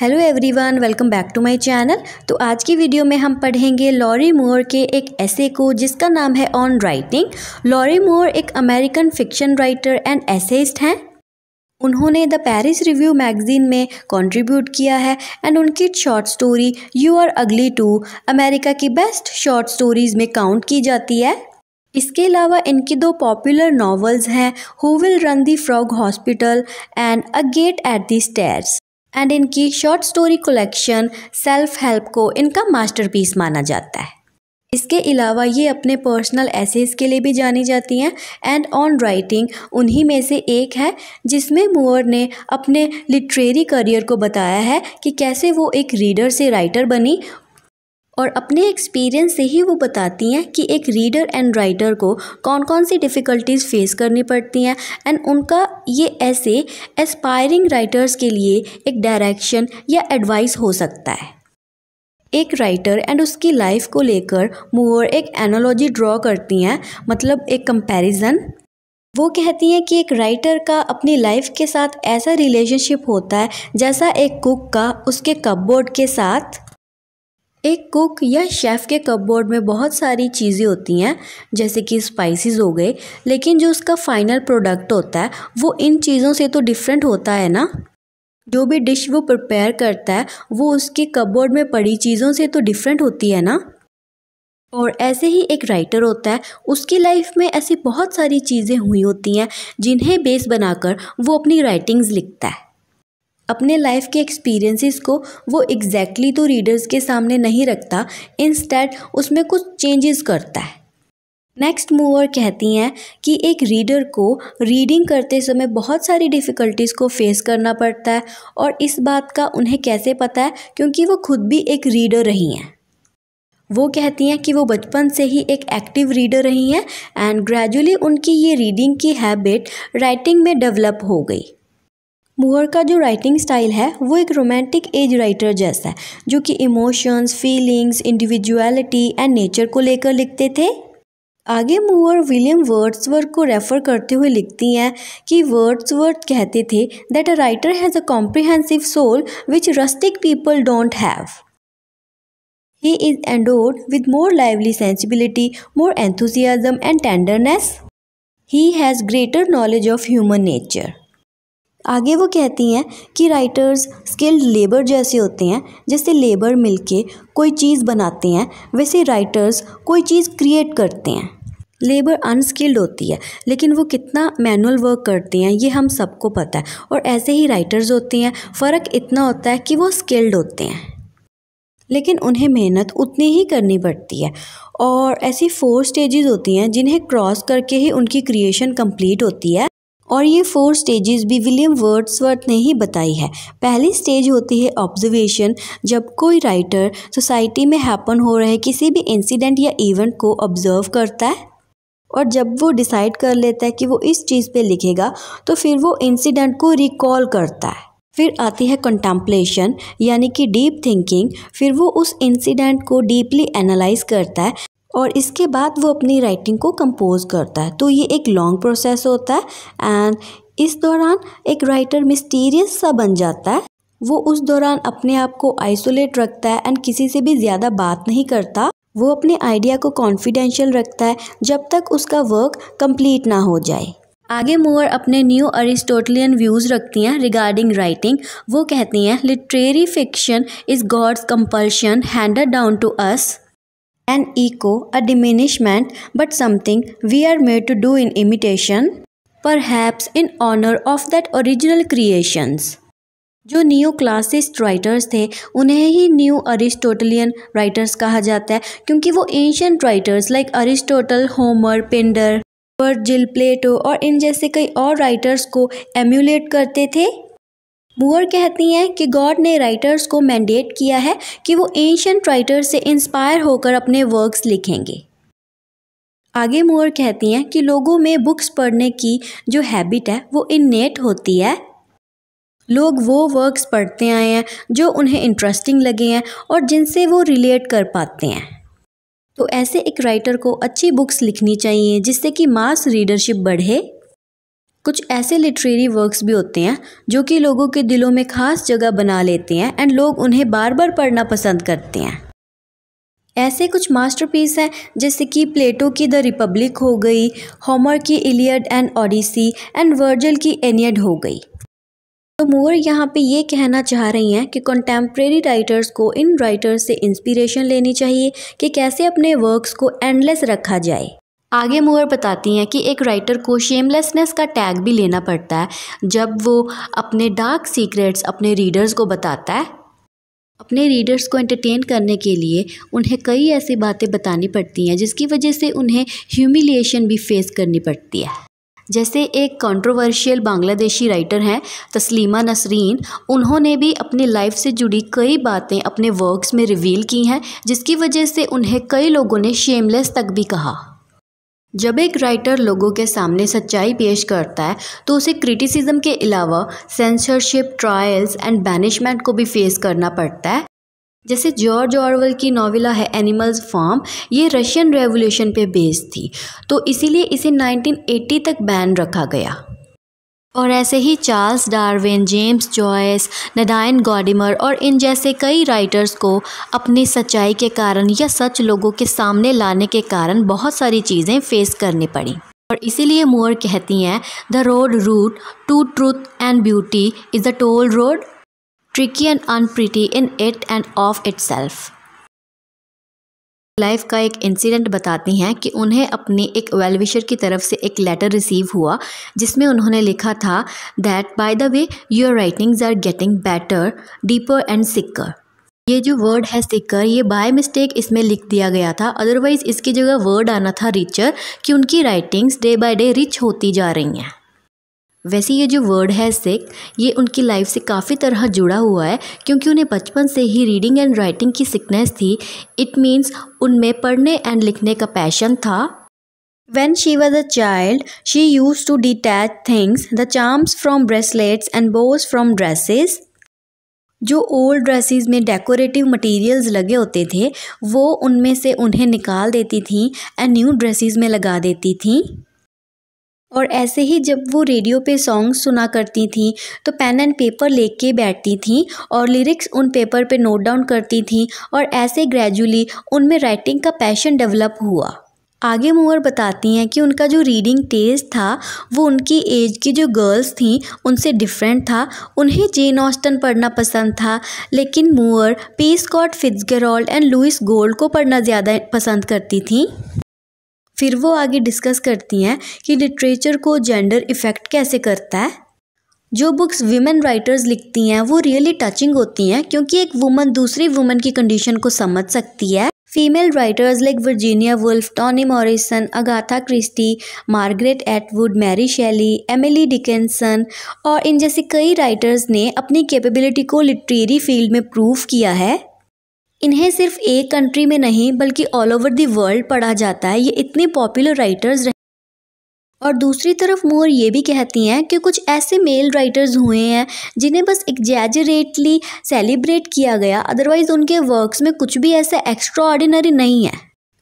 Hello everyone welcome back to my channel तो आज की वीडियो में हम पढ़ेंगे लॉरी मोर के एक ऐसे को जिसका नाम है ऑन राइटिंग लॉरी मोर एक American fiction writer and essayist हैं उन्होंने द पेरिस रिव्यू मैगज़ीन में कंट्रीब्यूट किया है एंड उनकी short story you are ugly too America की बेस्ट शॉर्ट स्टोरीज़ में काउंट की जाती है इसके अलावा इनकी दो पॉपुलर नॉवल्स हैं who will run the frog hospital and a gate at the stairs and इनकी short story collection self help को इनका मास्टरपीस माना जाता है इसके अलावा ये अपने पर्सनल एसेज के लिए भी जानी जाती हैं एंड ऑन राइटिंग उन्हीं में से एक है जिसमें मोअर ने अपने लिटरेरी करियर को बताया है कि कैसे वो एक रीडर से राइटर बनी और अपने एक्सपीरियंस से ही वो बताती हैं कि एक रीडर एंड राइटर को कौन कौन सी डिफ़िकल्टीज़ फेस करनी पड़ती हैं एंड उनका ये ऐसे एस्पायरिंग राइटर्स के लिए एक डायरेक्शन या एडवाइस हो सकता है एक राइटर एंड उसकी लाइफ को लेकर मूवर एक एनोलॉजी ड्रॉ करती हैं मतलब एक कंपैरिजन वो कहती हैं कि एक राइटर का अपनी लाइफ के साथ ऐसा रिलेशनशिप होता है जैसा एक कुक का उसके कपबोर्ड के साथ एक कुक या शेफ़ के कपबोर्ड में बहुत सारी चीज़ें होती हैं जैसे कि स्पाइसेस हो गए लेकिन जो उसका फ़ाइनल प्रोडक्ट होता है वो इन चीज़ों से तो डिफरेंट होता है ना जो भी डिश वो प्रिपेयर करता है वो उसके कपबोर्ड में पड़ी चीज़ों से तो डिफरेंट होती है ना और ऐसे ही एक राइटर होता है उसकी लाइफ में ऐसी बहुत सारी चीज़ें हुई होती हैं जिन्हें बेस बनाकर वो अपनी राइटिंग्स लिखता है अपने लाइफ के एक्सपीरियंसेस को वो एग्जैक्टली exactly तो रीडर्स के सामने नहीं रखता इंस्टेड उसमें कुछ चेंजेस करता है नेक्स्ट मूवर कहती हैं कि एक रीडर को रीडिंग करते समय बहुत सारी डिफ़िकल्टीज़ को फेस करना पड़ता है और इस बात का उन्हें कैसे पता है क्योंकि वो खुद भी एक रीडर रही हैं वो कहती हैं कि वो बचपन से ही एक एक्टिव रीडर रही हैं एंड ग्रेजुअली उनकी ये रीडिंग की हैबिट राइटिंग में डेवलप हो गई मूअर का जो राइटिंग स्टाइल है वो एक रोमांटिक एज राइटर जैसा है जो कि emotions feelings individuality and nature को लेकर लिखते थे आगे मूअर विलियम वर्ड्सवर्थ को रेफर करते हुए लिखती हैं कि वर्ड्सवर्थ कहते थे that a writer has a comprehensive soul which rustic people don't have he is endowed with more lively sensibility more enthusiasm and tenderness he has greater knowledge of human nature आगे वो कहती हैं कि writers skilled labour जैसे होते हैं जैसे labour मिलके कोई चीज़ बनाते हैं वैसे राइटर्स कोई चीज़ क्रिएट करते हैं लेबर अनस्किल्ड होती है लेकिन वो कितना मैनुअल वर्क करते हैं ये हम सबको पता है और ऐसे ही राइटर्स होते हैं फ़र्क इतना होता है कि वो स्किल्ड होते हैं लेकिन उन्हें मेहनत उतनी ही करनी पड़ती है और ऐसी फोर स्टेजेस होती हैं जिन्हें क्रॉस करके ही उनकी क्रिएशन कंप्लीट होती है और ये फोर स्टेजेस भी विलियम वर्ड्सवर्थ ने ही बताई है पहली स्टेज होती है ऑब्जर्वेशन जब कोई राइटर सोसाइटी में हैपन हो रहे किसी भी इंसिडेंट या इवेंट को ऑब्जर्व करता है और जब वो डिसाइड कर लेता है कि वो इस चीज़ पे लिखेगा तो फिर वो इंसिडेंट को रिकॉल करता है फिर आती है कंटेम्पलेशन यानी कि डीप थिंकिंग फिर वो उस इंसिडेंट को डीपली एनालाइज करता है और इसके बाद वो अपनी राइटिंग को कंपोज करता है तो ये एक लॉन्ग प्रोसेस होता है एंड इस दौरान एक राइटर मिस्टीरियस सा बन जाता है वो उस दौरान अपने आप को आइसोलेट रखता है एंड किसी से भी ज़्यादा बात नहीं करता वो अपने आइडिया को कॉन्फिडेंशियल रखता है जब तक उसका वर्क कंप्लीट ना हो जाए आगे मोअर अपने न्यू अरिस्टोटलियन व्यूज़ रखती हैं रिगार्डिंग राइटिंग वो कहती हैं literary fiction is God's compulsion handed down to us an echo, a diminishment, but something we are made to do in imitation, perhaps in honor of that original creations. जो new classicist writers थे उन्हें ही new अरिस्टोटलियन writers कहा जाता है क्योंकि वो ancient writers like Aristotle Homer Pindar Virgil Plato और इन जैसे कई और राइटर्स को एम्यूलेट करते थे मूअर कहती हैं कि गॉड ने राइटर्स को मैंडेट किया है कि वो एंशंट राइटर से इंस्पायर होकर अपने वर्क्स लिखेंगे आगे मुअर कहती हैं कि लोगों में बुक्स पढ़ने की जो हैबिट है वो इननेट होती है लोग वो वर्क्स पढ़ते आए हैं जो उन्हें इंटरेस्टिंग लगे हैं और जिनसे वो रिलेट कर पाते हैं तो ऐसे एक राइटर को अच्छी बुक्स लिखनी चाहिए जिससे कि मास रीडरशिप बढ़े कुछ ऐसे लिटरेरी वर्क्स भी होते हैं जो कि लोगों के दिलों में ख़ास जगह बना लेते हैं एंड लोग उन्हें बार बार पढ़ना पसंद करते हैं ऐसे कुछ मास्टरपीस हैं जैसे कि प्लेटो की द रिपब्लिक हो गई होमर की Iliad and Odyssey and Virgil की एनियड हो गई तो मोर यहाँ पे ये कहना चाह रही हैं कि कंटेम्प्रेरी राइटर्स को इन राइटर्स से इंस्पिरेशन लेनी चाहिए कि कैसे अपने वर्क्स को एंडलेस रखा जाए आगे मुहर बताती हैं कि एक राइटर को शेमलेसनेस का टैग भी लेना पड़ता है जब वो अपने डार्क सीक्रेट्स अपने रीडर्स को बताता है अपने रीडर्स को एंटरटेन करने के लिए उन्हें कई ऐसी बातें बतानी पड़ती हैं जिसकी वजह से उन्हें ह्यूमिलिएशन भी फेस करनी पड़ती है जैसे एक कंट्रोवर्शियल बांग्लादेशी राइटर हैं तस्लीमा नसरीन उन्होंने भी अपनी लाइफ से जुड़ी कई बातें अपने वर्क्स में रिवील की हैं जिसकी वजह से उन्हें कई लोगों ने शेमलेस तक भी कहा जब एक राइटर लोगों के सामने सच्चाई पेश करता है तो उसे क्रिटिसिज्म के अलावा सेंसरशिप ट्रायल्स एंड बैनिशमेंट को भी फेस करना पड़ता है जैसे जॉर्ज ऑरवल की नाविला है एनिमल्स फार्म ये रशियन रेवोल्यूशन पे बेस्ड थी तो इसीलिए इसे 1980 तक बैन रखा गया और ऐसे ही Charles Darwin James Joyce Nadine Gordimer और इन जैसे कई राइटर्स को अपनी सच्चाई के कारण या सच लोगों के सामने लाने के कारण बहुत सारी चीज़ें फेस करनी पड़ी और इसीलिए मोर कहती हैं the road route to truth and beauty is the toll road tricky and unpretty in it and of it self life का एक इंसिडेंट बताती हैं कि उन्हें अपनी एक वेलविशर की तरफ से एक लेटर रिसीव हुआ जिसमें उन्होंने लिखा था that by the way your writings are getting better deeper and सिक्कर ये जो वर्ड है सिक्कर ये बाय मिस्टेक इसमें लिख दिया गया था अदरवाइज़ इसकी जगह वर्ड आना था रिचर कि उनकी writings day by day rich होती जा रही हैं वैसे ये जो वर्ड है सिख ये उनकी लाइफ से काफ़ी तरह जुड़ा हुआ है क्योंकि उन्हें बचपन से ही रीडिंग एंड राइटिंग की सिकनेस थी इट मीन्स उनमें पढ़ने एंड लिखने का पैशन था When she was a child, she used to detach things, the charms from bracelets and bows from dresses. जो ओल्ड dresses में डेकोरेटिव materials लगे होते थे वो उनमें से उन्हें निकाल देती थी एंड न्यू dresses में लगा देती थी और ऐसे ही जब वो रेडियो पे सॉन्ग सुना करती थीं तो पेन एंड पेपर लेके बैठती थी और लिरिक्स उन पेपर पे नोट डाउन करती थी और ऐसे ग्रेजुअली उनमें राइटिंग का पैशन डेवलप हुआ आगे मुअर बताती हैं कि उनका जो रीडिंग टेस्ट था वो उनकी एज की जो गर्ल्स थी उनसे डिफरेंट था उन्हें जेन ऑस्टन पढ़ना पसंद था लेकिन Moore F Scott Fitzgerald and Louis Gold को पढ़ना ज़्यादा पसंद करती थी फिर वो आगे डिस्कस करती हैं कि लिटरेचर को जेंडर इफ़ेक्ट कैसे करता है जो बुक्स वीमेन राइटर्स लिखती हैं वो रियली टचिंग होती हैं क्योंकि एक वुमन दूसरी वुमन की कंडीशन को समझ सकती है female writers like Virginia Woolf Toni Morrison Agatha Christie Margaret Atwood Mary Shelley Emily Dickinson और इन जैसे कई राइटर्स ने अपनी कैपेबिलिटी को लिटरेरी फील्ड में प्रूव किया है इन्हें सिर्फ एक कंट्री में नहीं बल्कि ऑल ओवर दी वर्ल्ड पढ़ा जाता है ये इतने पॉपुलर राइटर्स रहे और दूसरी तरफ मोर ये भी कहती हैं कि कुछ ऐसे मेल राइटर्स हुए हैं जिन्हें बस एग्जैजरेटली सेलिब्रेट किया गया अदरवाइज़ उनके वर्क्स में कुछ भी ऐसा एक्स्ट्रा ऑर्डिनरी नहीं है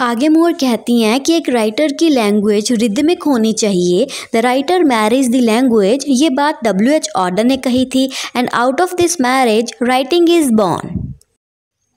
आगे मोर कहती हैं कि एक राइटर की लैंग्वेज रिदमिक होनी चाहिए the writer marries the language ये बात डब्ल्यू एच ऑर्डर ने कही थी and out of this marriage writing is born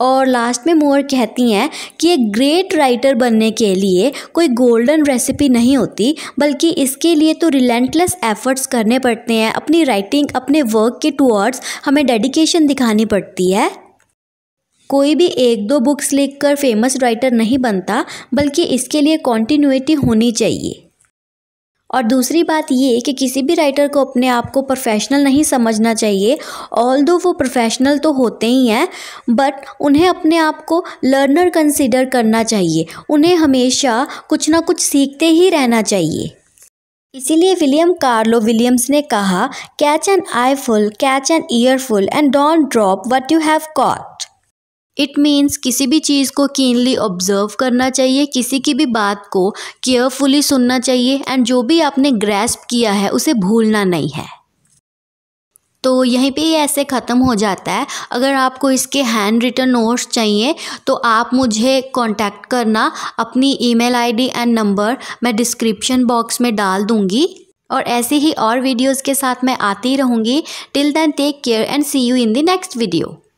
और लास्ट में मोर कहती हैं कि एक ग्रेट राइटर बनने के लिए कोई गोल्डन रेसिपी नहीं होती बल्कि इसके लिए तो रिलेंटलेस एफ़र्ट्स करने पड़ते हैं अपनी राइटिंग अपने वर्क के टूवर्ड्स हमें डेडिकेशन दिखानी पड़ती है कोई भी एक दो बुक्स लिखकर फेमस राइटर नहीं बनता बल्कि इसके लिए कॉन्टीन्यूटी होनी चाहिए और दूसरी बात ये कि किसी भी राइटर को अपने आप को प्रोफेशनल नहीं समझना चाहिए ऑल दो वो प्रोफेशनल तो होते ही हैं बट उन्हें अपने आप को लर्नर कंसिडर करना चाहिए उन्हें हमेशा कुछ ना कुछ सीखते ही रहना चाहिए इसीलिए विलियम कार्लो विलियम्स ने कहा catch an eyeful catch an earful and don't drop what you have caught it means किसी भी चीज़ को कीनली ऑब्जर्व करना चाहिए किसी की भी बात को केयरफुली सुनना चाहिए एंड जो भी आपने ग्रेस्प किया है उसे भूलना नहीं है तो यहीं पे ये ऐसे ख़त्म हो जाता है अगर आपको इसके हैंड रिटर्न नोट्स चाहिए तो आप मुझे कांटेक्ट करना अपनी ईमेल आईडी एंड नंबर मैं डिस्क्रिप्शन बॉक्स में डाल दूँगी और ऐसे ही और वीडियोज़ के साथ मैं आती रहूँगी till then take care and see you in the next video